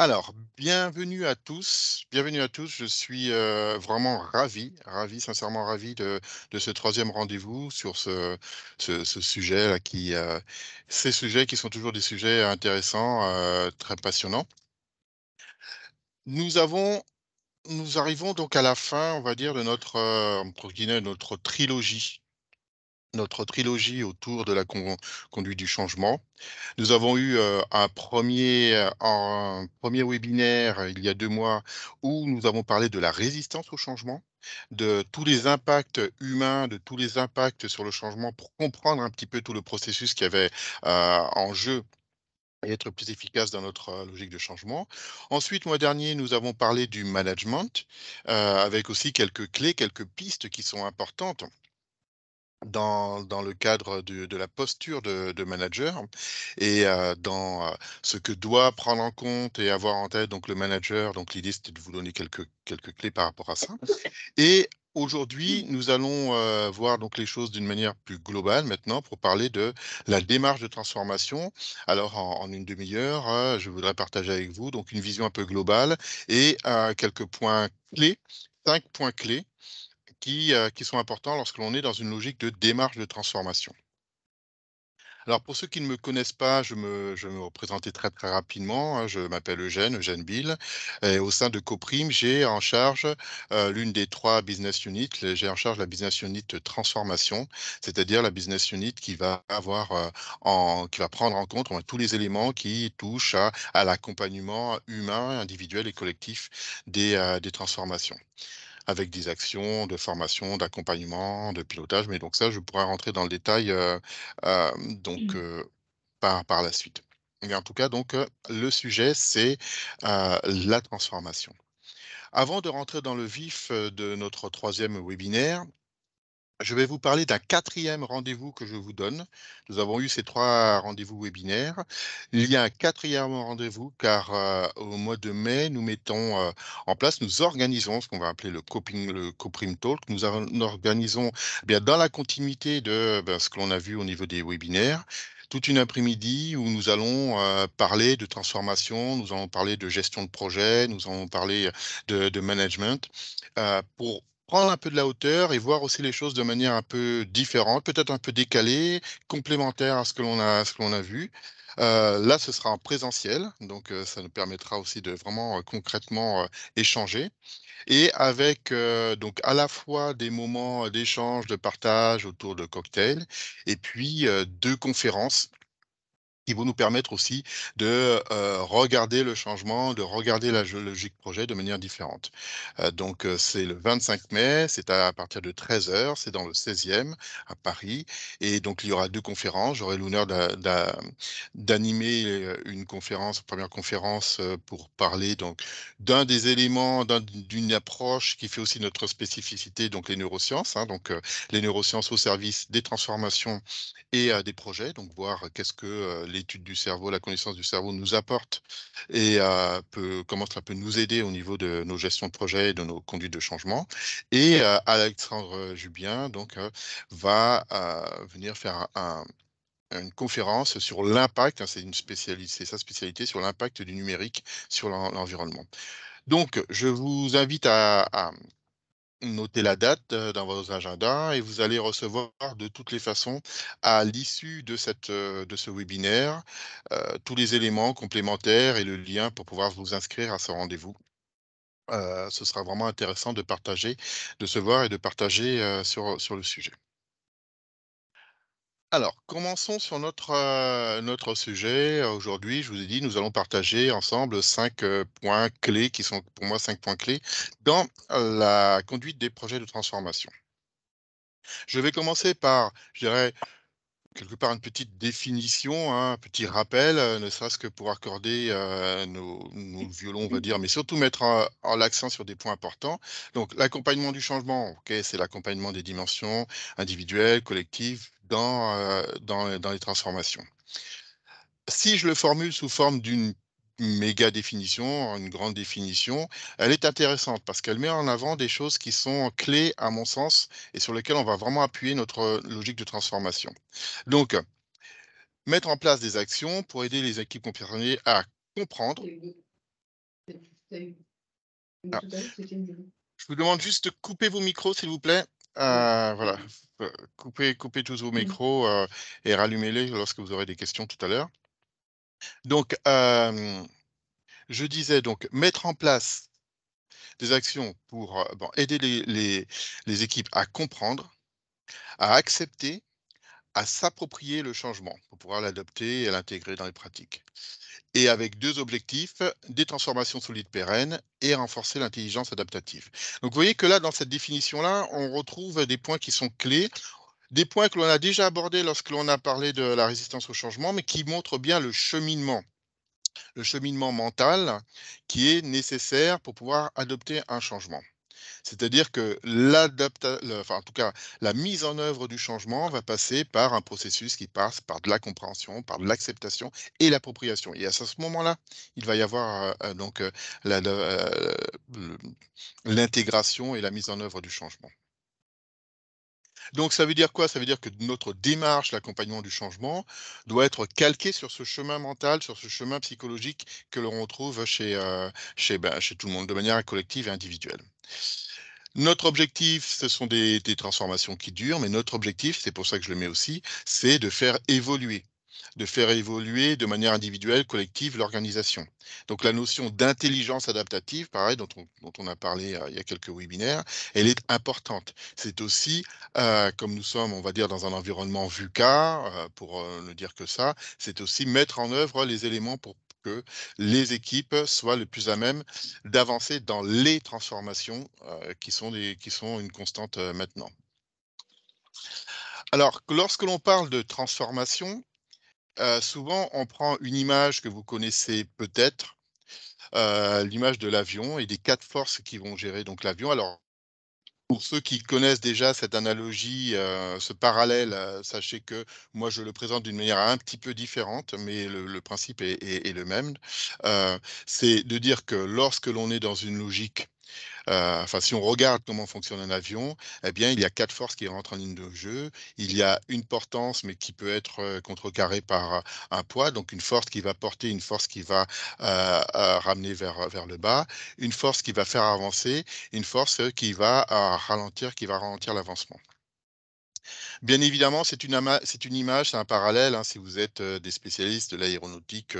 Alors, bienvenue à tous, bienvenue à tous. Je suis euh, vraiment ravi, ravi, sincèrement ravi de, ce troisième rendez-vous sur ce, sujet qui, euh, ces sujets qui sont toujours des sujets intéressants, euh, très passionnants. Nous arrivons donc à la fin, on va dire, de notre, notre trilogie notre trilogie autour de la conduite du changement. Nous avons eu euh, un, premier, euh, premier webinaire euh, il y a deux mois où nous avons parlé de la résistance au changement, de tous les impacts humains, de tous les impacts sur le changement pour comprendre un petit peu tout le processus qui avait en jeu et être plus efficace dans notre logique de changement. Ensuite, mois dernier, nous avons parlé du management, avec aussi quelques clés, quelques pistes qui sont importantes dans, dans, le cadre de la posture de, de manager et euh, dans euh, ce que doit prendre en compte et avoir en tête donc le manager. Donc l'idée c'était de vous donner quelques, quelques clés par rapport à ça. Et aujourd'hui, nous allons euh, voir donc les choses d'une manière plus globale maintenant pour parler de la démarche de transformation. Alors en, une demi-heure, je voudrais partager avec vous donc une vision un peu globale et quelques points clés, cinq points clés euh, qui, sont importants lorsque l'on est dans une logique de démarche de transformation. Alors pour ceux qui ne me connaissent pas, je me, me représentais très très rapidement. Hein. Je m'appelle Eugène, Eugène Bill. au sein de Coprime, j'ai en charge euh, l'une des trois business units. J'ai en charge la business unit transformation, c'est-à-dire la business unit qui va avoir euh, qui va prendre en compte tous les éléments qui touchent à, à l'accompagnement humain, individuel et collectif des transformations avec des actions de formation, d'accompagnement, de pilotage. Mais donc ça, je pourrais rentrer dans le détail euh, euh, donc, mmh. euh, par, la suite. Mais en tout cas, donc, le sujet, c'est la transformation. Avant de rentrer dans le vif de notre troisième webinaire, je vais vous parler d'un quatrième rendez-vous que je vous donne. Nous avons eu ces trois rendez-vous webinaires. Il y a un quatrième rendez-vous car euh, au mois de mai, nous mettons euh, en place, nous organisons ce qu'on va appeler le coping, le coprim talk. Nous, organisons eh bien dans la continuité de ben, ce que l'on a vu au niveau des webinaires toute une après-midi où nous allons euh, parler de transformation, nous allons parler de gestion de projet, nous allons parler de, de management euh, pour prendre un peu de la hauteur et voir aussi les choses de manière un peu différente, peut-être un peu décalée, complémentaire à ce que l'on a, a vu. Euh, là, ce sera en présentiel, donc euh, ça nous permettra aussi de vraiment euh, concrètement échanger. Et avec donc à la fois des moments d'échange, de partage autour de cocktails, et puis deux conférences qui vont nous permettre aussi de euh, regarder le changement, de regarder la logique projet de manière différente. Euh, donc euh, c'est le 25 mai, c'est à, partir de 13h, c'est dans le 16e à Paris. Et donc il y aura deux conférences. J'aurai l'honneur d'animer une conférence, première conférence pour parler donc d'un des éléments, d'une approche qui fait aussi notre spécificité, donc les neurosciences. Hein. donc les neurosciences au service des transformations et des projets, donc voir qu'est-ce que les l'étude du cerveau, la connaissance du cerveau nous apporte et euh, peut, comment cela peut nous aider au niveau de nos gestions de projets et de nos conduites de changement. Et euh, Alexandre Jubien donc, euh, va venir faire une conférence sur l'impact, hein, c'est une spécialité, c'est sa spécialité, sur l'impact du numérique sur l'environnement. Donc, je vous invite à, Notez la date euh, dans vos agendas et vous allez recevoir de toutes les façons à l'issue de, euh, de ce webinaire euh, tous les éléments complémentaires et le lien pour pouvoir vous inscrire à ce rendez-vous. ce sera vraiment intéressant de partager, de se voir et de partager sur, sur le sujet. Alors, commençons sur notre, euh, notre sujet. Aujourd'hui, je vous ai dit, nous allons partager ensemble cinq euh, points clés, qui sont pour moi cinq points clés, dans la conduite des projets de transformation. Je vais commencer par, je dirais, quelque part une petite définition, hein, un petit rappel, euh, ne serait-ce que pour accorder nos, violons, on va dire, mais surtout mettre l'accent sur des points importants. Donc l'accompagnement du changement, ok, c'est l'accompagnement des dimensions individuelles, collectives, euh, dans, les transformations. Si je le formule sous forme d'une méga définition, une grande définition, elle est intéressante parce qu'elle met en avant des choses qui sont clés à mon sens et sur lesquelles on va vraiment appuyer notre logique de transformation. Donc, mettre en place des actions pour aider les équipes concernées à comprendre. Ah. Je vous demande juste de couper vos micros, s'il vous plaît. Mmh. Euh, voilà. Euh, coupez, coupez tous vos mmh. micros euh, et rallumez-les lorsque vous aurez des questions tout à l'heure. Donc, je disais donc mettre en place des actions pour aider les, les équipes à comprendre, à accepter, à s'approprier le changement pour pouvoir l'adopter et l'intégrer dans les pratiques et avec deux objectifs, des transformations solides pérennes et renforcer l'intelligence adaptative. Donc vous voyez que là, dans cette définition-là, on retrouve des points qui sont clés des points que l'on a déjà abordés lorsque l'on a parlé de la résistance au changement, mais qui montrent bien le cheminement, le cheminement mental qui est nécessaire pour pouvoir adopter un changement. C'est-à-dire que la mise en œuvre du changement va passer par un processus qui passe par de la compréhension, par de l'acceptation et l'appropriation. Et à ce moment-là, il va y avoir euh, euh, donc euh, l'intégration et la mise en œuvre du changement. Donc ça veut dire quoi Ça veut dire que notre démarche, l'accompagnement du changement, doit être calquée sur ce chemin mental, sur ce chemin psychologique que l'on retrouve chez ben, tout le monde, de manière collective et individuelle. Notre objectif, ce sont des, transformations qui durent, mais notre objectif, c'est pour ça que je le mets aussi, c'est de faire évoluer de faire évoluer de manière individuelle, collective, l'organisation. Donc la notion d'intelligence adaptative, pareil, dont on, a parlé euh, il y a quelques webinaires, elle est importante. C'est aussi, euh, comme nous sommes, on va dire, dans un environnement VUCA, car, euh, pour ne dire que ça, c'est aussi mettre en œuvre les éléments pour que les équipes soient le plus à même d'avancer dans les transformations euh, qui, sont une constante euh, maintenant. Alors, lorsque l'on parle de transformation, euh, souvent on prend une image que vous connaissez peut-être, l'image de l'avion et des quatre forces qui vont gérer donc l'avion. Alors, pour ceux qui connaissent déjà cette analogie, euh, ce parallèle, euh, sachez que moi je le présente d'une manière un petit peu différente, mais le, principe est, le même. Euh, c'est de dire que lorsque l'on est dans une logique euh, enfin, si on regarde comment fonctionne un avion, eh bien, il y a quatre forces qui rentrent en ligne de jeu. Il y a une portance, mais qui peut être euh, contrecarrée par euh, un poids, donc une force qui va porter, une force qui va ramener vers, vers le bas, une force qui va faire avancer, une force qui va ralentir, qui va ralentir l'avancement. Bien évidemment, c'est une, une, image, c'est un parallèle. Hein, si vous êtes des spécialistes de l'aéronautique,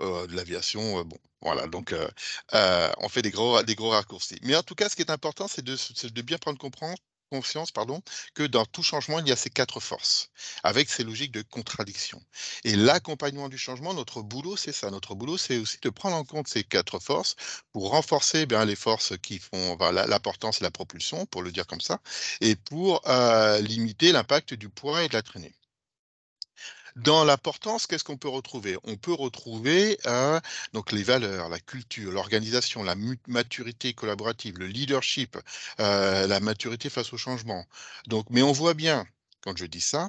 euh, de l'aviation. Euh, bon, voilà, donc euh, on fait des gros, des gros raccourcis. Mais en tout cas, ce qui est important, c'est de, bien prendre comprendre conscience pardon, que dans tout changement, il y a ces quatre forces, avec ces logiques de contradiction. Et l'accompagnement du changement, notre boulot, c'est ça. Notre boulot, c'est aussi de prendre en compte ces quatre forces pour renforcer eh bien, les forces qui font voilà la, et la propulsion, pour le dire comme ça, et pour limiter l'impact du poids et de la traînée. Dans la portance, qu'est-ce qu'on peut retrouver On peut retrouver euh, donc les valeurs, la culture, l'organisation, la maturité collaborative, le leadership, euh, la maturité face au changement. Donc, mais on voit bien, quand je dis ça,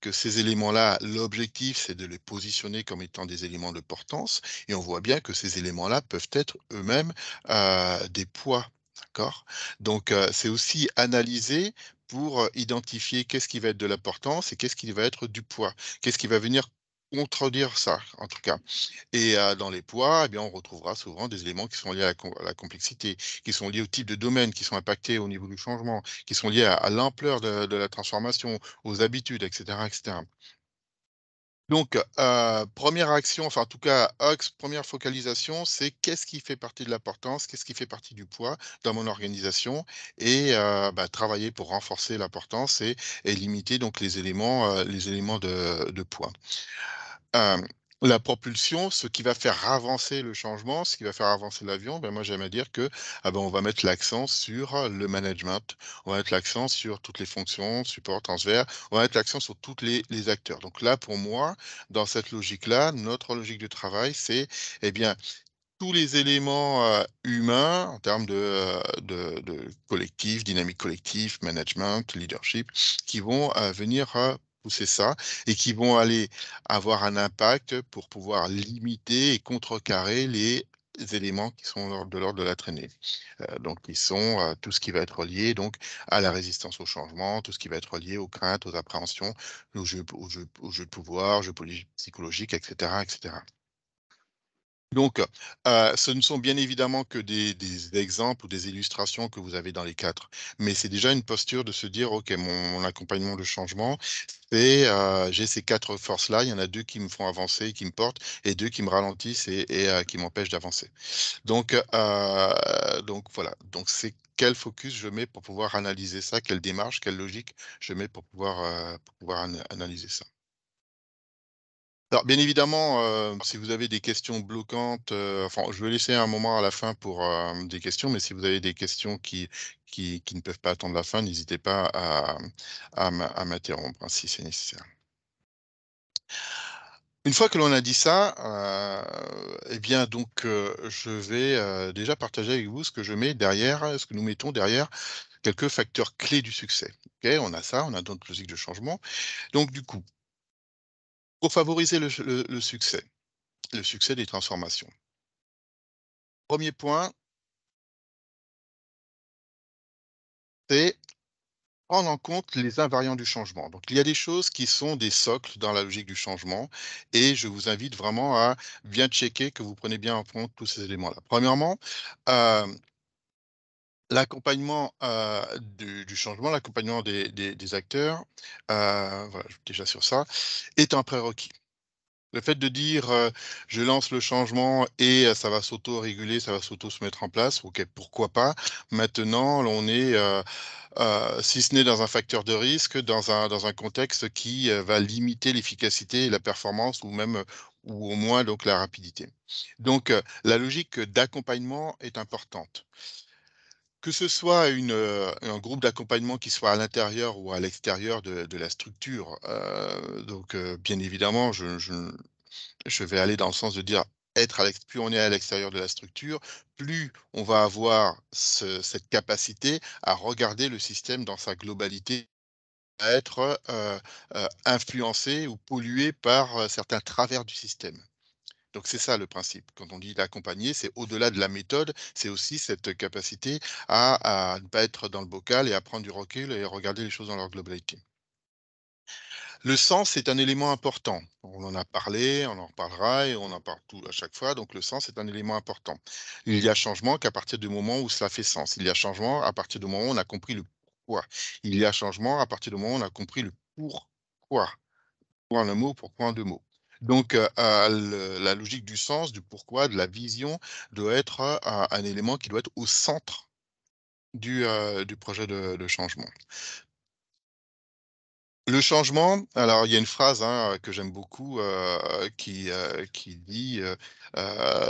que ces éléments-là, l'objectif, c'est de les positionner comme étant des éléments de portance, et on voit bien que ces éléments-là peuvent être eux-mêmes euh, des poids D'accord Donc, c'est aussi analyser pour identifier qu'est-ce qui va être de l'importance et qu'est-ce qui va être du poids, qu'est-ce qui va venir contredire ça, en tout cas. Et dans les poids, eh bien, on retrouvera souvent des éléments qui sont liés à la, complexité, qui sont liés au type de domaine, qui sont impactés au niveau du changement, qui sont liés à, l'ampleur de, de, la transformation, aux habitudes, etc. etc. Donc, euh, première action, enfin en tout cas, première focalisation, c'est qu'est-ce qui fait partie de l'importance, qu'est-ce qui fait partie du poids dans mon organisation et euh, bah, travailler pour renforcer l'importance et, limiter donc les éléments, euh, les éléments de poids la propulsion, ce qui va faire avancer le changement, ce qui va faire avancer l'avion, ben moi j'aime à dire que ah ben on va mettre l'accent sur euh, le management, on va mettre l'accent sur toutes les fonctions, support, transvers, on va mettre l'accent sur tous les, acteurs. Donc là, pour moi, dans cette logique-là, notre logique de travail, c'est eh bien tous les éléments euh, humains en termes de, euh, de, collectif, dynamique collective, management, leadership, qui vont venir c'est ça et qui vont aller avoir un impact pour pouvoir limiter et contrecarrer les éléments qui sont de l'ordre de la traînée. Euh, donc, ils sont euh, tout ce qui va être lié donc à la résistance au changement, tout ce qui va être lié aux craintes, aux appréhensions, aux jeux, aux jeux, aux jeux de pouvoir, jeux psychologiques, etc., etc. Donc, euh, ce ne sont bien évidemment que des, exemples ou des illustrations que vous avez dans les quatre, mais c'est déjà une posture de se dire, OK, mon, accompagnement de changement, c'est euh, j'ai ces quatre forces-là, il y en a deux qui me font avancer, qui me portent, et deux qui me ralentissent et, euh, qui m'empêchent d'avancer. Donc, donc voilà, donc c'est quel focus je mets pour pouvoir analyser ça, quelle démarche, quelle logique je mets pour pouvoir, pour pouvoir analyser ça. Alors, bien évidemment, euh, si vous avez des questions bloquantes, euh, enfin, je vais laisser un moment à la fin pour euh, des questions, mais si vous avez des questions qui, ne peuvent pas attendre la fin, n'hésitez pas à, à, m'interrompre hein, si c'est nécessaire. Une fois que l'on a dit ça, eh bien donc je vais déjà partager avec vous ce que je mets derrière, ce que nous mettons derrière quelques facteurs clés du succès. on a ça, on a d'autres logiques de changement. Donc du coup, pour favoriser le, succès, le succès des transformations. Premier point, c'est prendre en compte les invariants du changement. Donc, il y a des choses qui sont des socles dans la logique du changement et je vous invite vraiment à bien checker que vous prenez bien en compte tous ces éléments-là. Premièrement, euh, l'accompagnement du, changement, l'accompagnement des, acteurs, déjà sur ça, est un prérequis. Le fait de dire je lance le changement et ça va s'auto-réguler, ça va s'auto se mettre en place, ok, pourquoi pas. Maintenant, on est, si ce n'est dans un facteur de risque, dans un, dans un contexte qui va limiter l'efficacité et la performance ou même ou au moins donc la rapidité. Donc la logique d'accompagnement est importante que ce soit euh, un groupe d'accompagnement qui soit à l'intérieur ou à l'extérieur de, la structure. Euh, donc, euh, bien évidemment, je, vais aller dans le sens de dire être plus on est à l'extérieur de la structure, plus on va avoir cette capacité à regarder le système dans sa globalité à être influencé ou pollué par certains travers du système. Donc c'est ça le principe. Quand on dit l'accompagner, c'est au-delà de la méthode, c'est aussi cette capacité à, ne pas être dans le bocal et à prendre du recul et regarder les choses dans leur globalité. Le sens est un élément important. On en a parlé, on en reparlera et on en parle tout à chaque fois. Donc le sens est un élément important. Il y a changement qu'à partir du moment où cela fait sens. Il y a changement à partir du moment où on a compris le pourquoi. Il y a changement à partir du moment où on a compris le pourquoi. Pourquoi un mot, pourquoi en deux mots. Donc, euh, la logique du sens, du pourquoi, de la vision doit être euh, un élément qui doit être au centre du, euh, projet de, changement. Le changement, alors il y a une phrase hein, que j'aime beaucoup qui, qui dit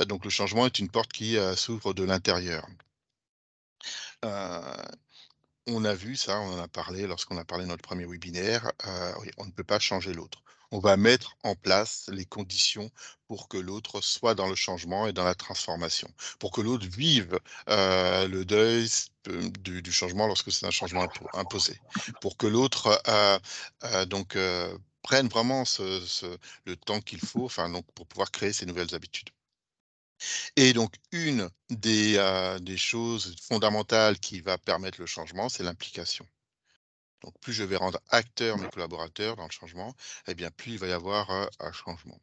donc le changement est une porte qui s'ouvre de l'intérieur on a vu ça, on en a parlé lorsqu'on a parlé de notre premier webinaire, on ne peut pas changer l'autre on va mettre en place les conditions pour que l'autre soit dans le changement et dans la transformation, pour que l'autre vive euh, le deuil euh, du, changement lorsque c'est un changement imposé, pour que l'autre euh, donc prenne vraiment le temps qu'il faut, enfin donc pour pouvoir créer ses nouvelles habitudes. Et donc, une des, choses fondamentales qui va permettre le changement, c'est l'implication. Donc plus je vais rendre acteurs mes collaborateurs dans le changement, eh bien plus il va y avoir un changement.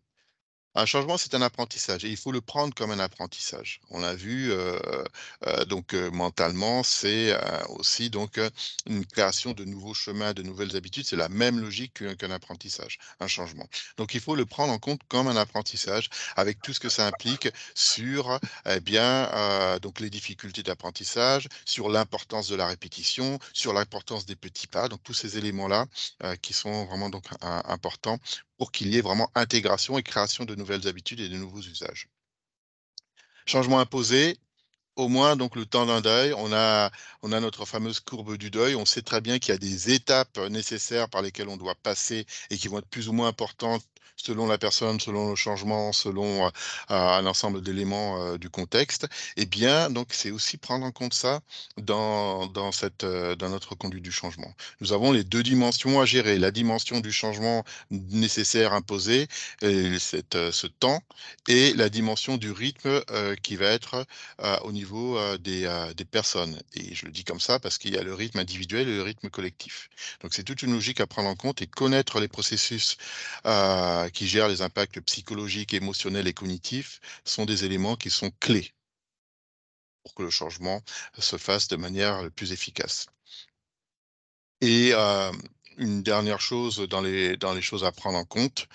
Un changement, c'est un apprentissage et il faut le prendre comme un apprentissage. On l'a vu, euh, euh, euh, donc mentalement, c'est aussi donc une création de nouveaux chemins, de nouvelles habitudes. C'est la même logique qu'un apprentissage, un changement. Donc il faut le prendre en compte comme un apprentissage, avec tout ce que ça implique sur eh bien donc les difficultés d'apprentissage, sur l'importance de la répétition, sur l'importance des petits pas. Donc tous ces éléments là qui sont vraiment donc importants pour qu'il y ait vraiment intégration et création de nouvelles habitudes et de nouveaux usages. Changement imposé, au moins donc le temps d'un deuil, on a, on a notre fameuse courbe du deuil, on sait très bien qu'il y a des étapes nécessaires par lesquelles on doit passer et qui vont être plus ou moins importantes selon la personne, selon le changement, selon euh, l'ensemble un ensemble d'éléments euh, du contexte, eh bien, donc c'est aussi prendre en compte ça dans, dans, cette, euh, dans notre conduite du changement. Nous avons les deux dimensions à gérer, la dimension du changement nécessaire, imposé, ce temps, et la dimension du rythme qui va être au niveau des, des personnes. Et je le dis comme ça parce qu'il y a le rythme individuel et le rythme collectif. Donc c'est toute une logique à prendre en compte et connaître les processus euh, qui gèrent les impacts psychologiques, émotionnels et cognitifs sont des éléments qui sont clés pour que le changement se fasse de manière plus efficace. Et euh, une dernière chose dans les, dans les choses à prendre en compte,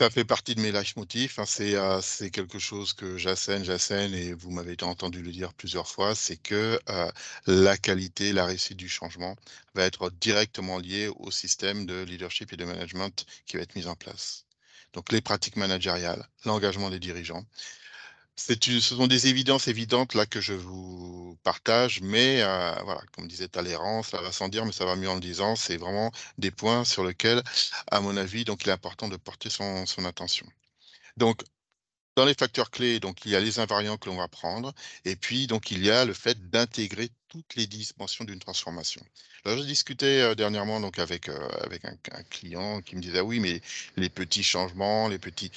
ça fait partie de mes leitmotifs. Hein. Euh, c'est quelque chose que j'assène, j'assène, et vous m'avez entendu le dire plusieurs fois, c'est que euh, la qualité, la réussite du changement va être directement liée au système de leadership et de management qui va être mis en place. Donc les pratiques managériales, l'engagement des dirigeants, ce sont des évidences évidentes là que je vous partage, mais euh, voilà, comme disait Talleyrand, ça va sans dire, mais ça va mieux en le disant. C'est vraiment des points sur lesquels, à mon avis, donc il est important de porter son, attention. Donc, dans les facteurs clés, donc il y a les invariants que l'on va prendre, et puis donc il y a le fait d'intégrer toutes les dimensions d'une transformation. J'ai je discutais euh, dernièrement donc avec euh, avec un, client qui me disait ah oui, mais les petits changements, les petits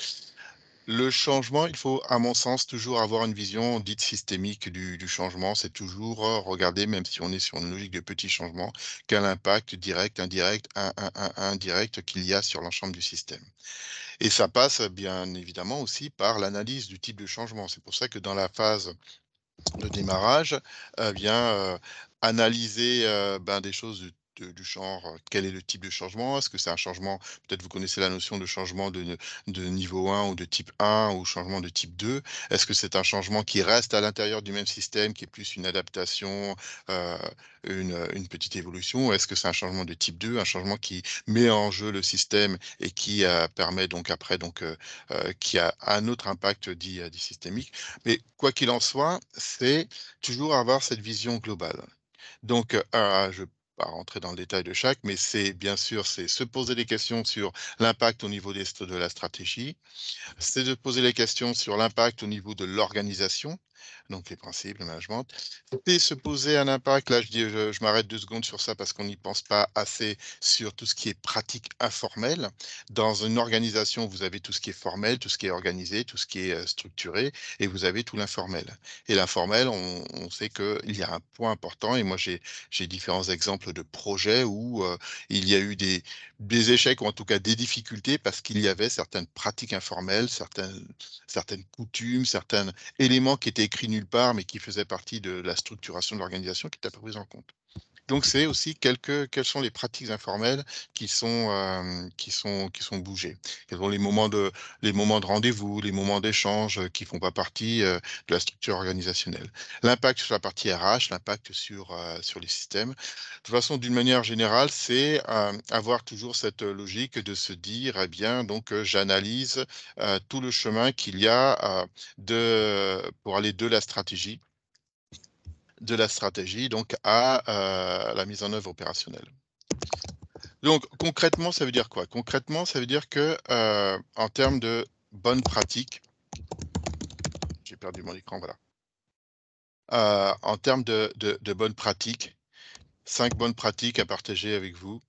le changement, il faut, à mon sens, toujours avoir une vision dite systémique du, changement. C'est toujours euh, regarder, même si on est sur une logique de petits changements, quel impact direct, indirect, indirect qu'il y a sur l'ensemble du système. Et ça passe bien évidemment aussi par l'analyse du type de changement. C'est pour ça que dans la phase de démarrage, euh, euh, analyser ben, des choses du genre, euh, quel est le type de changement Est-ce que c'est un changement, peut-être vous connaissez la notion de changement de, de, niveau 1 ou de type 1 ou changement de type 2 Est-ce que c'est un changement qui reste à l'intérieur du même système, qui est plus une adaptation, euh, une, euh, une, petite évolution Est-ce que c'est un changement de type 2, un changement qui met en jeu le système et qui permet donc après, donc, qui a un autre impact dit, dit systémique Mais quoi qu'il en soit, c'est toujours avoir cette vision globale. Donc, euh, je pas rentrer dans le détail de chaque, mais c'est bien sûr c'est se poser des questions sur l'impact au niveau des, de la stratégie, c'est de poser les questions sur l'impact au niveau de l'organisation, donc les principes, le management. Et se poser un impact, là je, je, m'arrête deux secondes sur ça parce qu'on n'y pense pas assez sur tout ce qui est pratique informelle. Dans une organisation, vous avez tout ce qui est formel, tout ce qui est organisé, tout ce qui est euh, structuré, et vous avez tout l'informel. Et l'informel, on, on sait qu'il y a un point important, et moi j'ai différents exemples de projets où euh, il y a eu des, des échecs, ou en tout cas des difficultés, parce qu'il y avait certaines pratiques informelles, certaines, certaines coutumes, certains éléments qui étaient écrit nulle part, mais qui faisait partie de la structuration de l'organisation, qui n'était pas prise en compte. Donc c'est aussi quelques, quelles sont les pratiques informelles qui sont, euh, qui sont, qui sont bougées. Quels sont les moments de, les moments de rendez-vous, les moments d'échange euh, qui ne font pas partie euh, de la structure organisationnelle. L'impact sur la partie RH, l'impact sur, sur les systèmes. De toute façon, d'une manière générale, c'est avoir toujours cette logique de se dire, eh bien, donc j'analyse tout le chemin qu'il y a de, pour aller de la stratégie de la stratégie donc à euh, la mise en œuvre opérationnelle. Donc concrètement, ça veut dire quoi Concrètement, ça veut dire que euh, en termes de bonnes pratiques, j'ai perdu mon écran, voilà. Euh, en termes de, bonnes pratiques, cinq bonnes pratiques à partager avec vous.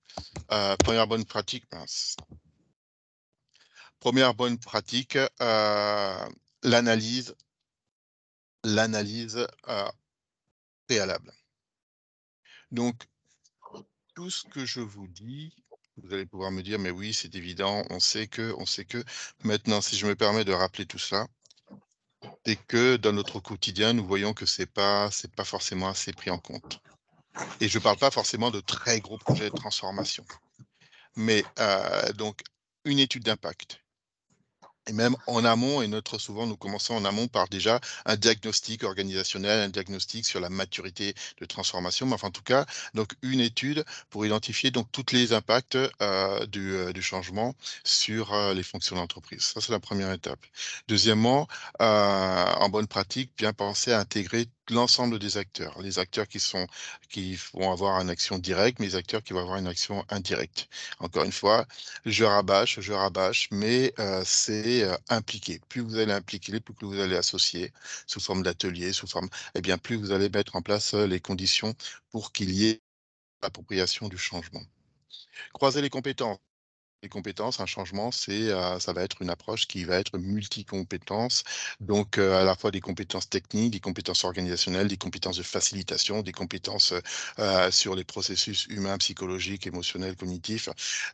première bonne pratique, Première bonne pratique, l'analyse l'analyse préalable. Donc, tout ce que je vous dis, vous allez pouvoir me dire, mais oui, c'est évident, on sait que, on sait que. Maintenant, si je me permets de rappeler tout ça, c'est que dans notre quotidien, nous voyons que ce n'est pas, pas forcément assez pris en compte. Et je ne parle pas forcément de très gros projets de transformation. Mais euh, donc, une étude d'impact, et même en amont, et notre souvent nous commençons en amont par déjà un diagnostic organisationnel, un diagnostic sur la maturité de transformation, mais enfin en tout cas, donc une étude pour identifier donc tous les impacts euh, euh, du, changement sur euh, les fonctions d'entreprise. Ça, c'est la première étape. Deuxièmement, en bonne pratique, bien penser à intégrer l'ensemble des acteurs, les acteurs qui, sont, qui vont avoir une action directe, mais les acteurs qui vont avoir une action indirecte. Encore une fois, je rabâche, je rabâche, mais euh, c'est euh, impliqué. Plus vous allez impliquer, plus vous allez associer sous forme d'atelier, sous forme, eh bien, plus vous allez mettre en place euh, les conditions pour qu'il y ait appropriation du changement. Croiser les compétences compétences, un changement, c'est, euh, ça va être une approche qui va être multi-compétences, donc euh, à la fois des compétences techniques, des compétences organisationnelles, des compétences de facilitation, des compétences euh, sur les processus humains, psychologiques, émotionnels, cognitifs,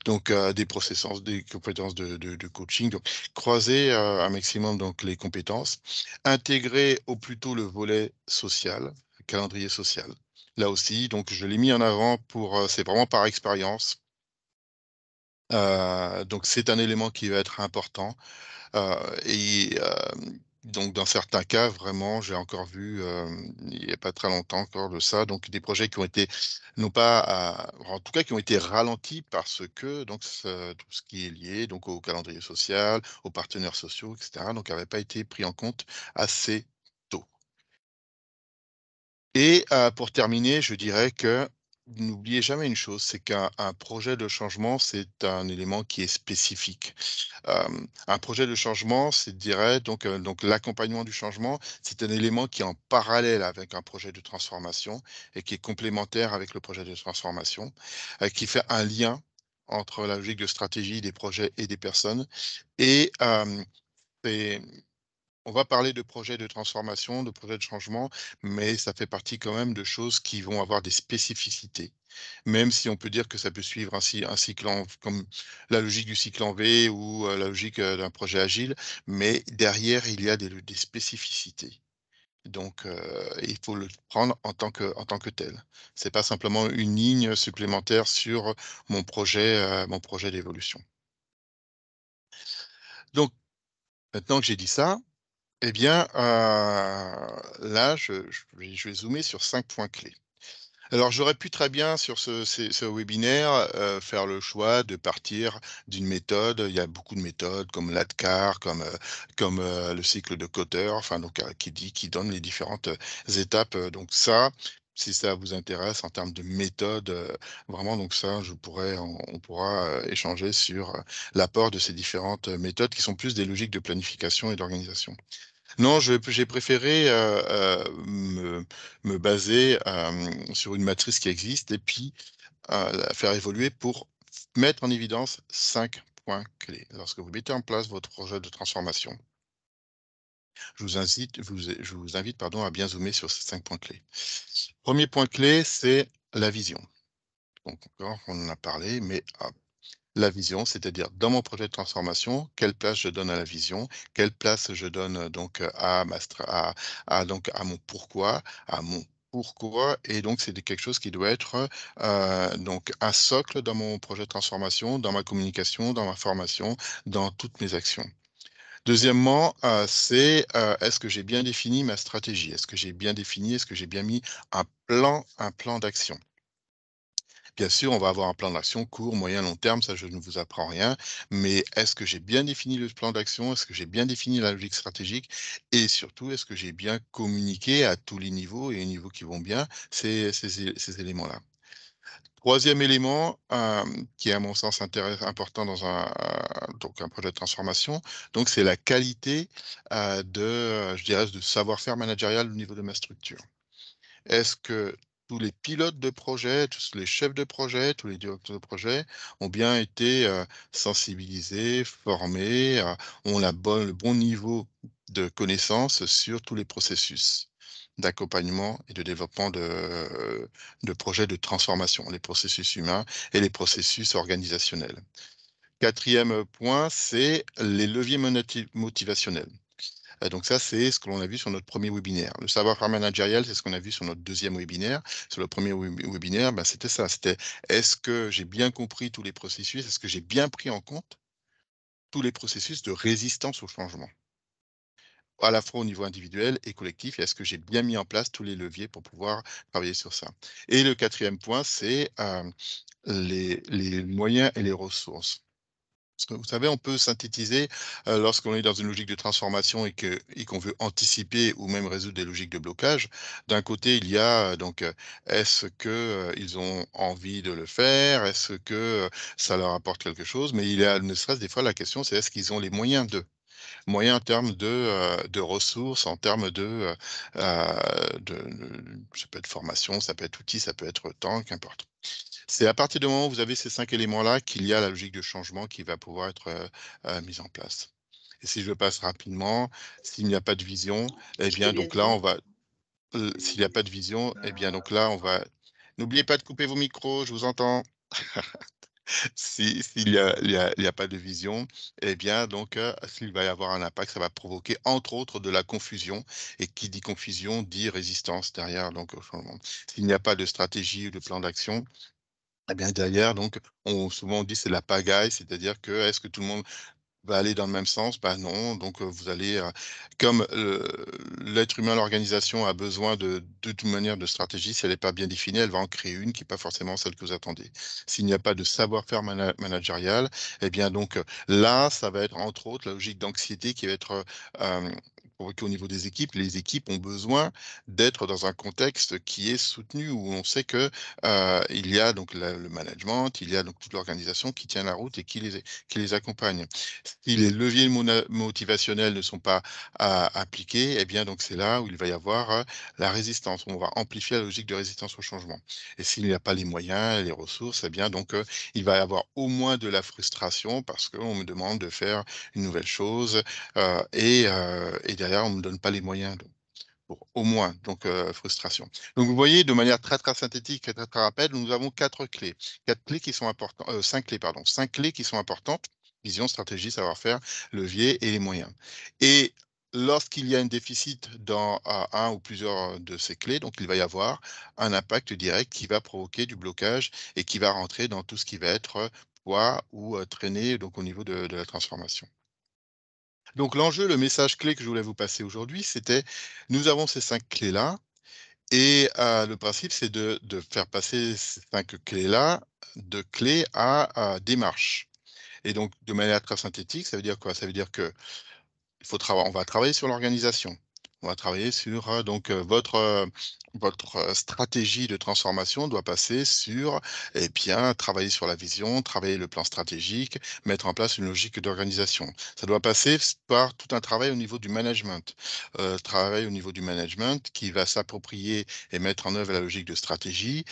donc des processus, des compétences de, de coaching. Donc croiser un maximum donc les compétences, intégrer au plus tôt le volet social, calendrier social là aussi. Donc, je l'ai mis en avant pour, c'est vraiment par expérience. Euh, donc c'est un élément qui va être important. Euh, et euh, donc, dans certains cas, vraiment, j'ai encore vu, il n'y a pas très longtemps encore de ça, donc des projets qui ont été, non pas, en tout cas, qui ont été ralentis parce que donc tout ce qui est lié donc au calendrier social, aux partenaires sociaux, etc., donc n'avait pas été pris en compte assez tôt. Et pour terminer, je dirais que n'oubliez jamais une chose, c'est qu'un projet de changement, c'est un élément qui est spécifique. un projet de changement, c'est dire, donc, donc l'accompagnement du changement, c'est un élément qui est en parallèle avec un projet de transformation et qui est complémentaire avec le projet de transformation, euh, qui fait un lien entre la logique de stratégie des projets et des personnes. Et, et on va parler de projets de transformation, de projets de changement, mais ça fait partie quand même de choses qui vont avoir des spécificités. Même si on peut dire que ça peut suivre ainsi un cycle comme la logique du cycle en V ou euh, la logique euh, d'un projet agile, mais derrière il y a des, spécificités. Donc, euh, il faut le prendre en tant que, en tant que tel. Ce n'est pas simplement une ligne supplémentaire sur mon projet, mon projet d'évolution. Donc, maintenant que j'ai dit ça, eh bien, là, je, vais zoomer sur cinq points clés. Alors, j'aurais pu très bien, sur ce, webinaire, faire le choix de partir d'une méthode. Il y a beaucoup de méthodes, comme l'ADCAR, comme, le cycle de Cotter, enfin, donc, qui, dit, qui donne les différentes étapes. Donc, ça, si ça vous intéresse en termes de méthode, vraiment, donc ça, on pourra échanger sur l'apport de ces différentes méthodes qui sont plus des logiques de planification et d'organisation. Non, j'ai préféré euh, euh, me, baser euh, sur une matrice qui existe et puis la faire évoluer pour mettre en évidence cinq points clés lorsque vous mettez en place votre projet de transformation. Je vous invite, pardon, à bien zoomer sur ces cinq points clés. Premier point clé, c'est la vision. Donc encore, on en a parlé, mais la vision, c'est-à-dire dans mon projet de transformation, quelle place je donne à la vision, quelle place je donne euh, donc euh, à, donc à mon pourquoi, à mon pourquoi et donc c'est quelque chose qui doit être euh, donc un socle dans mon projet de transformation, dans ma communication, dans ma formation, dans toutes mes actions. Deuxièmement, c'est est-ce que j'ai bien défini ma stratégie Est-ce que j'ai bien défini Est-ce que j'ai bien mis un plan, un plan d'action Bien sûr, on va avoir un plan d'action court, moyen, long terme, ça je ne vous apprends rien, mais est-ce que j'ai bien défini le plan d'action Est-ce que j'ai bien défini la logique stratégique Et surtout, est-ce que j'ai bien communiqué à tous les niveaux et les niveaux qui vont bien ces, ces, éléments-là Troisième élément euh, qui est à mon sens important dans un, euh, donc un projet de transformation, donc c'est la qualité euh, de, je dirais, de savoir-faire managérial au niveau de ma structure. Est-ce que tous les pilotes de projet, tous les chefs de projet, tous les directeurs de projet ont bien été euh, sensibilisés, formés, euh, ont le bon niveau de connaissances sur tous les processus d'accompagnement et de développement euh, de projets de transformation, les processus humains et les processus organisationnels. Quatrième point, c'est les leviers motivationnels. Euh, donc ça, c'est ce que l'on a vu sur notre premier webinaire. Le savoir-faire managérial, c'est ce qu'on a vu sur notre deuxième webinaire. Sur le premier webinaire, ben, c'était ça. C'était est-ce que j'ai bien compris tous les processus Est-ce que j'ai bien pris en compte tous les processus de résistance au changement à la fois au niveau individuel et collectif, est-ce que j'ai bien mis en place tous les leviers pour pouvoir travailler sur ça Et le quatrième point, c'est euh, les moyens et les ressources vous savez, on peut synthétiser euh, lorsqu'on est dans une logique de transformation et qu'on veut anticiper ou même résoudre des logiques de blocage. D'un côté, il y a euh, donc euh, est-ce qu'ils ont envie de le faire, est-ce que ça leur apporte quelque chose, mais il y a ne serait-ce des fois la question, c'est est-ce qu'ils ont les moyens de moyens en termes de, ressources, en termes de, ça peut être formation, ça peut être outil, ça peut être temps, qu'importe. C'est à partir du moment où vous avez ces cinq éléments-là qu'il y a la logique de changement qui va pouvoir être euh, euh, mise en place. Et si je passe rapidement, s'il n'y a pas de vision, eh bien donc là on va, euh, s'il n'y a pas de vision, eh bien donc là on va. N'oubliez pas de couper vos micros, je vous entends. s'il n'y a, pas de vision, eh bien, donc, s'il va y avoir un impact, ça va provoquer, entre autres, de la confusion. Et qui dit confusion dit résistance derrière, donc, au changement. S'il n'y a pas de stratégie ou de plan d'action, eh bien, derrière, donc, on, souvent on dit c'est la pagaille, c'est-à-dire que est-ce que tout le monde va aller dans le même sens Ben non, donc euh, vous allez, euh, comme euh, l'être humain, l'organisation a besoin de, de toute manière de stratégie, si elle n'est pas bien définie, elle va en créer une qui n'est pas forcément celle que vous attendez. S'il n'y a pas de savoir-faire managérial, eh bien donc là, ça va être entre autres la logique d'anxiété qui va être au niveau des équipes, les équipes ont besoin d'être dans un contexte qui est soutenu, où on sait que euh, il y a donc le management, il y a donc toute l'organisation qui tient la route et qui les, qui les accompagne. Si les leviers motivationnels ne sont pas euh, appliqués, eh bien donc c'est là où il va y avoir euh, la résistance. On va amplifier la logique de résistance au changement. Et s'il n'y a pas les moyens, les ressources, eh bien donc il va y avoir au moins de la frustration parce qu'on me demande de faire une nouvelle chose et, et on ne donne pas les moyens. pour, au moins, donc euh, frustration. Donc vous voyez, de manière très très synthétique et très très rapide, nous avons quatre clés, quatre clés qui sont importantes, euh, cinq clés pardon, cinq clés qui sont importantes vision, stratégie, savoir-faire, levier et les moyens. Et lorsqu'il y a un déficit dans euh, un ou plusieurs de ces clés, donc il va y avoir un impact direct qui va provoquer du blocage et qui va rentrer dans tout ce qui va être poids ou traîner donc au niveau de la transformation. Donc l'enjeu, le message clé que je voulais vous passer aujourd'hui, c'était nous avons ces cinq clés-là. Et euh, le principe, c'est de, faire passer ces cinq clés-là de clés à, démarche. Et donc, de manière très synthétique, ça veut dire quoi Ça veut dire que faut on va travailler sur l'organisation. On va travailler sur euh, donc euh, votre votre stratégie de transformation doit passer sur eh bien, travailler sur la vision, travailler le plan stratégique, mettre en place une logique d'organisation. Ça doit passer par tout un travail au niveau du management. travail au niveau du management qui va s'approprier et mettre en œuvre la logique de stratégie,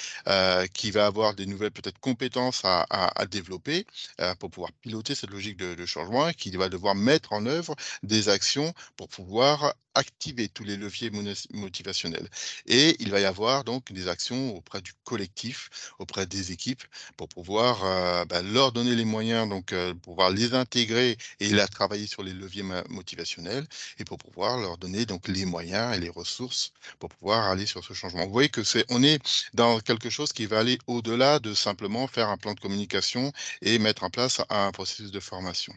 qui va avoir des nouvelles peut-être compétences à, développer euh, pour pouvoir piloter cette logique de, de changement qui va devoir mettre en œuvre des actions pour pouvoir activer tous les leviers motivationnels. Et et il va y avoir donc des actions auprès du collectif, auprès des équipes, pour pouvoir euh, bah, leur donner les moyens, donc euh, pour pouvoir les intégrer et la travailler sur les leviers motivationnels, et pour pouvoir leur donner donc les moyens et les ressources pour pouvoir aller sur ce changement. Vous voyez que c'est, on est dans quelque chose qui va aller au-delà de simplement faire un plan de communication et mettre en place un processus de formation.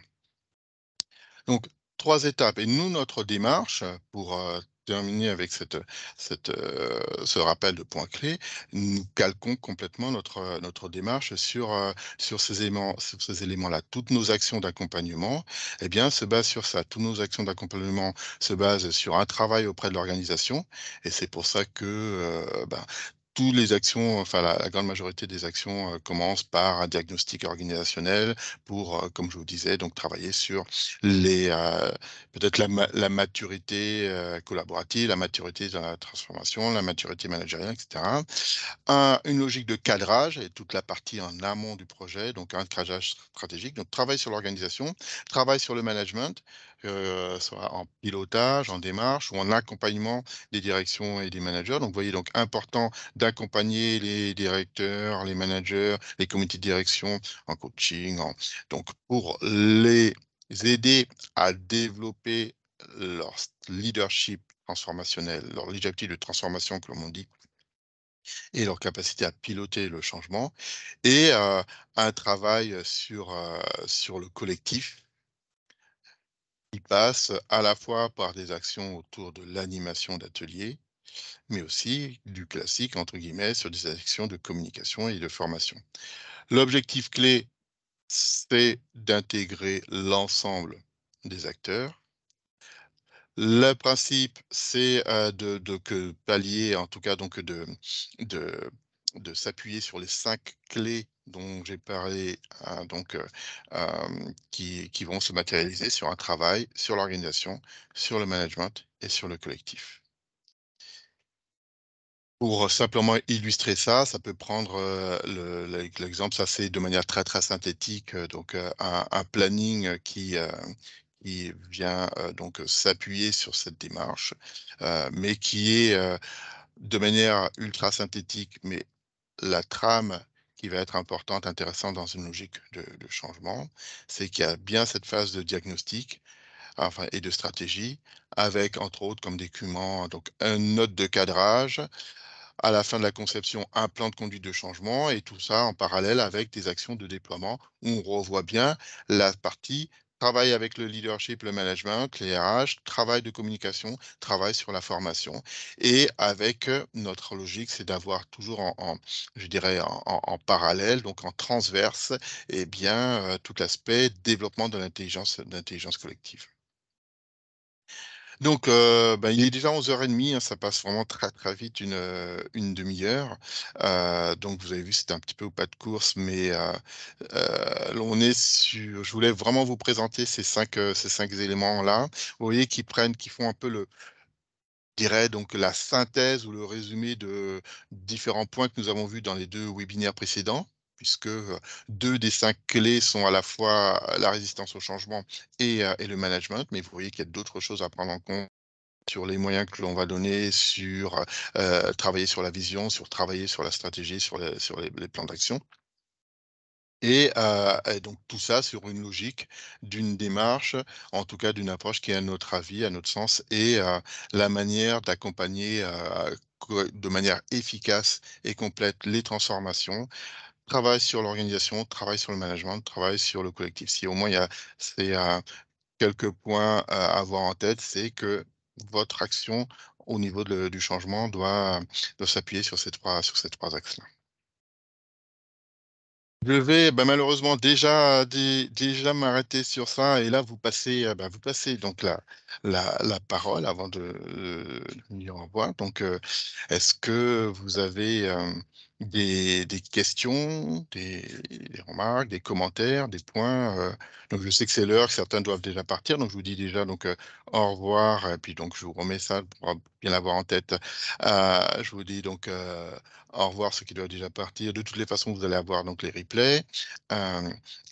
Donc, trois étapes. Et nous, notre démarche pour euh, terminer avec cette, euh, ce rappel de points clés, nous calquons complètement notre, euh, notre démarche euh, sur, ces éléments-là. Toutes nos actions d'accompagnement eh bien, se basent sur ça. Toutes nos actions d'accompagnement se basent sur un travail auprès de l'organisation. Et c'est pour ça que ben, toutes les actions, enfin la, grande majorité des actions euh, commencent par un diagnostic organisationnel pour, euh, comme je vous disais, donc travailler sur les euh, peut-être la, maturité collaborative, la maturité de la transformation, la maturité managériale, etc. une logique de cadrage et toute la partie en amont du projet, donc un cadrage stratégique, donc travail sur l'organisation, travail sur le management, soit en pilotage, en démarche ou en accompagnement des directions et des managers. Donc, vous voyez, donc important d'accompagner les directeurs, les managers, les comités de direction en coaching, donc pour les aider à développer leur leadership transformationnel, leur leadership de transformation, comme on dit, et leur capacité à piloter le changement, et un travail sur le collectif, il passe à la fois par des actions autour de l'animation d'ateliers, mais aussi du classique, entre guillemets, sur des actions de communication et de formation. L'objectif clé, c'est d'intégrer l'ensemble des acteurs. Le principe, c'est euh, de, pallier, en tout cas, donc de s'appuyer sur les cinq clés dont j'ai parlé, hein, qui, vont se matérialiser sur un travail, sur l'organisation, sur le management et sur le collectif. Pour simplement illustrer ça, ça peut prendre l'exemple, ça c'est de manière très très synthétique, donc un, planning qui, qui vient donc s'appuyer sur cette démarche, mais qui est de manière ultra synthétique, mais la trame qui va être importante, intéressante dans une logique de, changement, c'est qu'il y a bien cette phase de diagnostic enfin, et de stratégie, avec entre autres comme document, donc un note de cadrage, à la fin de la conception, un plan de conduite de changement, et tout ça en parallèle avec des actions de déploiement, où on revoit bien la partie travail avec le leadership, le management, les RH, travail de communication, travail sur la formation. Et avec euh, notre logique, c'est d'avoir toujours en, je dirais, en, parallèle, donc en transverse, et eh bien, euh, tout l'aspect développement de l'intelligence collective. Donc, euh, ben, il est déjà 11h30, hein, ça passe vraiment très très vite, une, euh, demi-heure. Euh, donc, vous avez vu, c'était un petit peu au pas de course, mais on est sur. Je voulais vraiment vous présenter ces cinq, ces cinq éléments-là. Vous voyez, qui prennent, qui font un peu le, dirais donc la synthèse ou le résumé de différents points que nous avons vus dans les deux webinaires précédents puisque deux des cinq clés sont à la fois la résistance au changement et, le management, mais vous voyez qu'il y a d'autres choses à prendre en compte sur les moyens que l'on va donner, sur travailler sur la vision, sur travailler sur la stratégie, sur, les, plans d'action. Et, donc tout ça sur une logique d'une démarche, en tout cas d'une approche qui, à notre avis, à notre sens, et la manière d'accompagner de manière efficace et complète les transformations travaille sur l'organisation, travaille sur le management, travaille sur le collectif. Si au moins il y a euh, quelques points à avoir en tête, c'est que votre action au niveau du changement doit, doit s'appuyer sur ces trois, sur ces trois axes-là. Je vais ben, malheureusement déjà, déjà m'arrêter sur ça et là vous passez, euh, ben, vous passez donc la, la, parole avant de, de, me dire revoir. Donc euh, est-ce que vous avez des, questions, des, remarques, des commentaires, des points. Euh, donc je sais que c'est l'heure, certains doivent déjà partir, donc je vous dis déjà donc euh, au revoir, et puis donc je vous remets ça pour bien l'avoir en tête. Euh, je vous dis donc au revoir ceux qui doivent déjà partir. De toutes les façons, vous allez avoir donc les replays.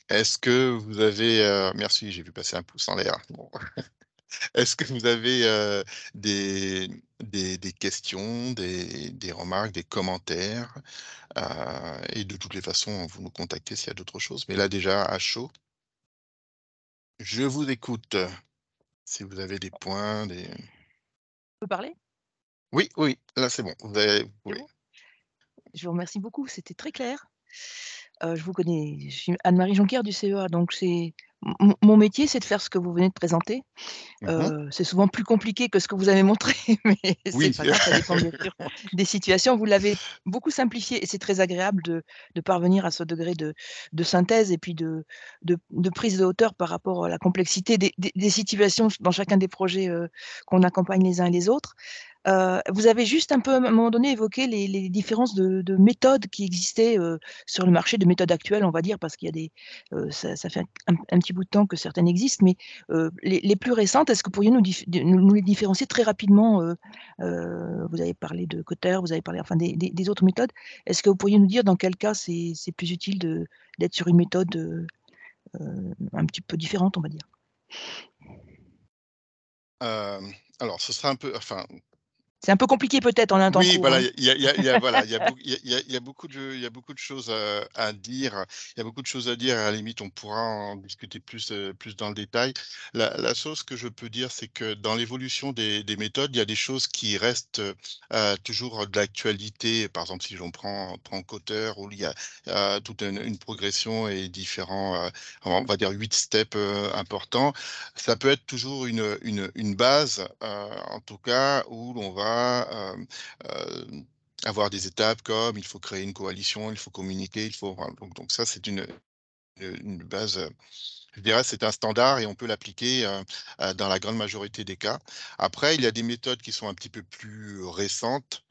Est-ce que vous avez... merci, j'ai vu passer un pouce en l'air. Est-ce que vous avez des, questions, des, remarques, des commentaires Et de toutes les façons, vous nous contactez s'il y a d'autres choses. Mais là, déjà, à chaud, je vous écoute. Si vous avez des points, des... On peut parler Oui, oui, là, c'est bon. je vous remercie beaucoup, c'était très clair. je vous connais, je suis Anne-Marie Jonquière du CEA, donc c'est mon métier, c'est de faire ce que vous venez de présenter. Mmh euh, c'est souvent plus compliqué que ce que vous avez montré, mais c'est pas grave, ça dépend des situations. Vous l'avez beaucoup simplifié et c'est très agréable de, parvenir à ce degré de, synthèse et puis de, prise de hauteur par rapport à la complexité des, situations dans chacun des projets euh, qu'on accompagne les uns et les autres vous avez juste un peu, à un moment donné, évoqué les, différences de, méthodes qui existaient sur le marché, de méthodes actuelles, on va dire, parce qu'il y a des, ça, fait un, petit bout de temps que certaines existent, mais les, plus récentes, est-ce que vous pourriez nous, nous, les différencier très rapidement Vous avez parlé de Cotter, vous avez parlé enfin des, autres méthodes. Est-ce que vous pourriez nous dire dans quel cas c'est plus utile d'être sur une méthode un petit peu différente, on va dire alors, ce sera un peu, enfin, c'est un peu compliqué peut-être en un Oui, voilà, il y, y, y, il y, a beaucoup de choses à, dire. Il y a beaucoup de choses à dire. À la limite, on pourra en discuter plus, plus dans le détail. La, chose que je peux dire, c'est que dans l'évolution des, méthodes, il y a des choses qui restent toujours de l'actualité. Par exemple, si l'on prend, prend Cotter, où il y a toute une, progression et différents, on va dire huit steps importants, ça peut être toujours une, une, une base, en tout cas, où l'on va euh, euh, avoir des étapes comme il faut créer une coalition, il faut communiquer, il faut donc, ça c'est une, une, base. Euh, je dirais c'est un standard et on peut l'appliquer dans la grande majorité des cas. Après, il y a des méthodes qui sont un petit peu plus récentes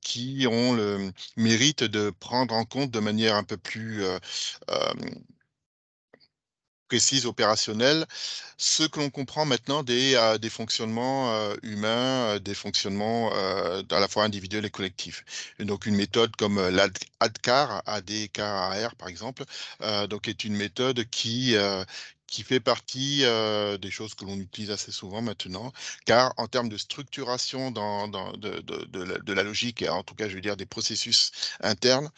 qui ont le mérite de prendre en compte de manière un peu plus précise, opérationnelle, ce que l'on comprend maintenant des, euh, des fonctionnements euh, humains, euh, des fonctionnements à la fois individuels et collectifs. donc une méthode comme l'ADCAR, ADKAR par exemple, donc est une méthode qui, qui fait partie des choses que l'on utilise assez souvent maintenant, car en termes de structuration dans, de, la, logique, en tout cas, je veux dire, des processus internes,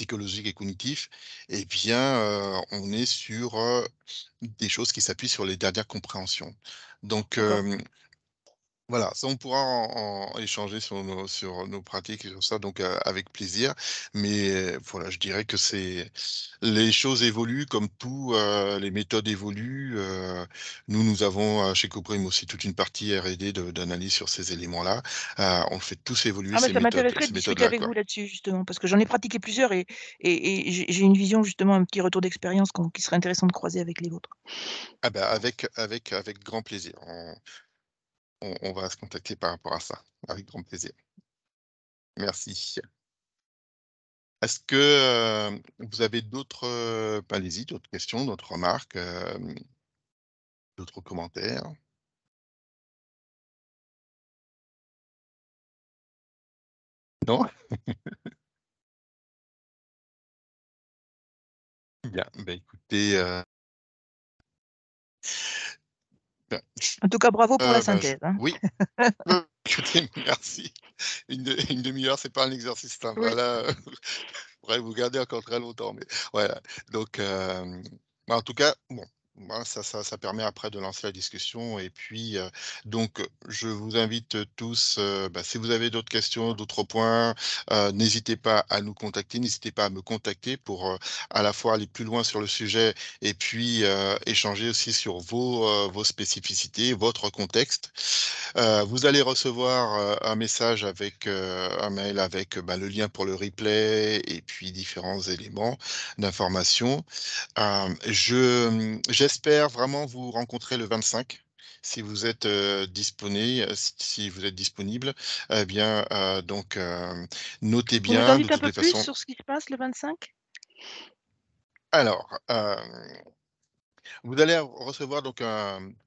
psychologique et cognitif, eh bien, on est sur des choses qui s'appuient sur les dernières compréhensions. Donc, voilà, ça, on pourra en, échanger sur nos, sur nos, pratiques et sur ça, donc avec plaisir. Mais voilà, je dirais que c'est les choses évoluent comme tout, les méthodes évoluent. nous, nous avons chez Coprime aussi toute une partie R&D d'analyse sur ces éléments-là. on fait tous évoluer. Ah, bah, ça m'intéresserait de discuter avec vous là-dessus justement, parce que j'en ai pratiqué plusieurs et, et, j'ai une vision justement, un petit retour d'expérience qui serait intéressant de croiser avec les vôtres. Ah ben, avec, avec, avec grand plaisir on, va se contacter par rapport à ça, avec grand plaisir. Merci. Est-ce que euh, vous avez d'autres, euh, ben, d'autres questions, d'autres remarques, euh, d'autres commentaires Non Bien, ben, écoutez, en tout cas, bravo pour la euh, bah, synthèse. Hein. Oui. Écoutez, merci. Une, demi-heure, ce n'est pas un exercice Voilà. Oui. Voilà. vous gardez encore très longtemps, mais voilà. Donc, euh, en tout cas, bon, bah, ça, ça, ça, permet après de lancer la discussion. Et puis, donc, je vous invite tous, bah, si vous avez d'autres questions, d'autres points, n'hésitez pas à nous contacter, n'hésitez pas à me contacter pour à la fois aller plus loin sur le sujet et puis échanger aussi sur vos, vos spécificités, votre contexte. vous allez recevoir un message avec un mail avec bah, le lien pour le replay et puis différents éléments d'information. je mmh, J'espère vraiment vous rencontrer le 25 si vous êtes euh, disponible, si vous êtes disponible, eh bien, euh, donc, euh, notez bien. Vous nous un peu plus sur ce qui se passe le 25 Alors, vous allez recevoir donc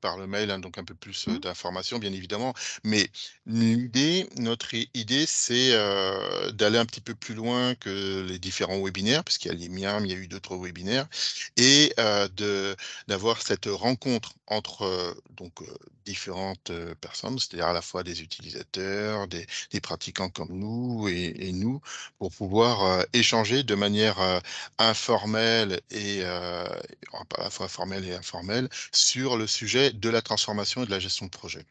par le mail hein, donc un peu plus mmh. d'informations, bien évidemment. Mais l'idée, notre idée, c'est d'aller un petit peu plus loin que les différents webinaires, puisqu'il y a les miens, il y a eu d'autres webinaires, et d'avoir cette rencontre entre donc différentes personnes, c'est-à-dire à la fois des utilisateurs, des, pratiquants comme nous et, et nous, pour pouvoir échanger de manière informelle et à la fois formelle et informelle, sur le sujet de la transformation et de la gestion de projet.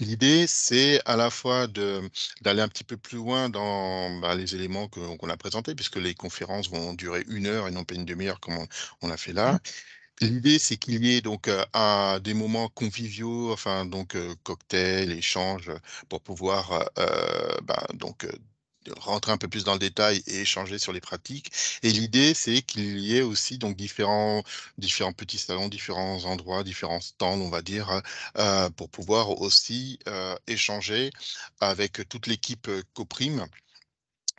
L'idée, c'est à la fois d'aller un petit peu plus loin dans bah, les éléments qu'on a présentés, puisque les conférences vont durer une heure et non pas une demi-heure comme on, a fait là. Mmh. L'idée, c'est qu'il y ait donc à euh, des moments conviviaux, enfin donc euh, cocktail, échange, pour pouvoir euh, bah, donc rentrer un peu plus dans le détail et échanger sur les pratiques. Et l'idée, c'est qu'il y ait aussi donc différents, différents petits salons, différents endroits, différents stands, on va dire, euh, pour pouvoir aussi euh, échanger avec toute l'équipe euh, Coprime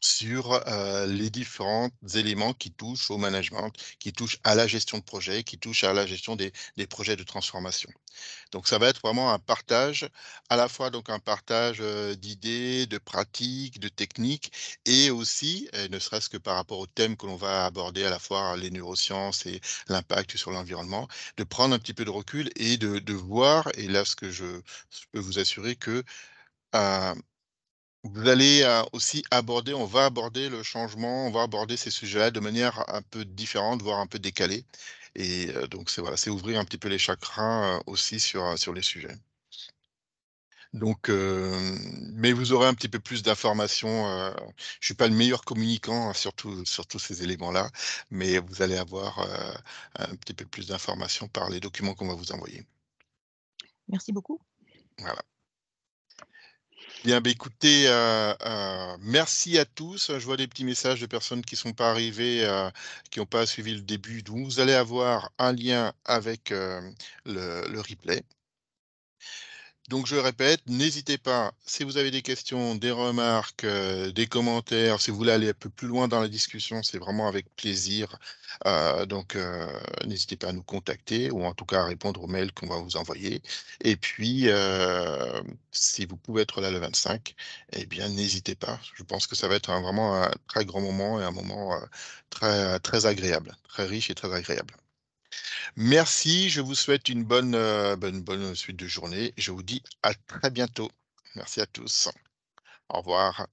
sur les différents éléments qui touchent au management, qui touchent à la gestion de projet, qui touchent à la gestion des, projets de transformation. Donc ça va être vraiment un partage, à la fois donc un partage d'idées, de pratiques, de techniques, et aussi, ne serait-ce que par rapport au thème que l'on va aborder, à la fois les neurosciences et l'impact sur l'environnement, de prendre un petit peu de recul et de, voir, et là ce que je, peux vous assurer que vous allez euh, aussi aborder, on va aborder le changement, on va aborder ces sujets-là de manière un peu différente, voire un peu décalée. Et euh, donc, c'est voilà, c'est ouvrir un petit peu les chakras euh, aussi sur, sur les sujets. Donc, mais vous aurez un petit peu plus d'informations. Je je suis pas le meilleur communicant hein, sur, tous ces éléments-là, mais vous allez avoir un petit peu plus d'informations par les documents qu'on va vous envoyer. Merci beaucoup. Voilà. Bien, bah, écoutez, euh, euh, merci à tous. Je vois des petits messages de personnes qui ne sont pas arrivées, euh, qui n'ont pas suivi le début. Donc, vous allez avoir un lien avec le replay. Donc je répète, n'hésitez pas, si vous avez des questions, des remarques, euh, des commentaires, si vous voulez aller un peu plus loin dans la discussion, c'est vraiment avec plaisir. Euh, donc euh, n'hésitez pas à nous contacter ou en tout cas à répondre aux mails qu'on va vous envoyer. Et puis, si vous pouvez être là le 25, eh bien n'hésitez pas. Je pense que ça va être un, vraiment un très grand moment et un moment très, très agréable, très riche et très agréable. Merci, je vous souhaite une bonne, euh, bonne, bonne suite de journée. Je vous dis à très bientôt. Merci à tous. Au revoir.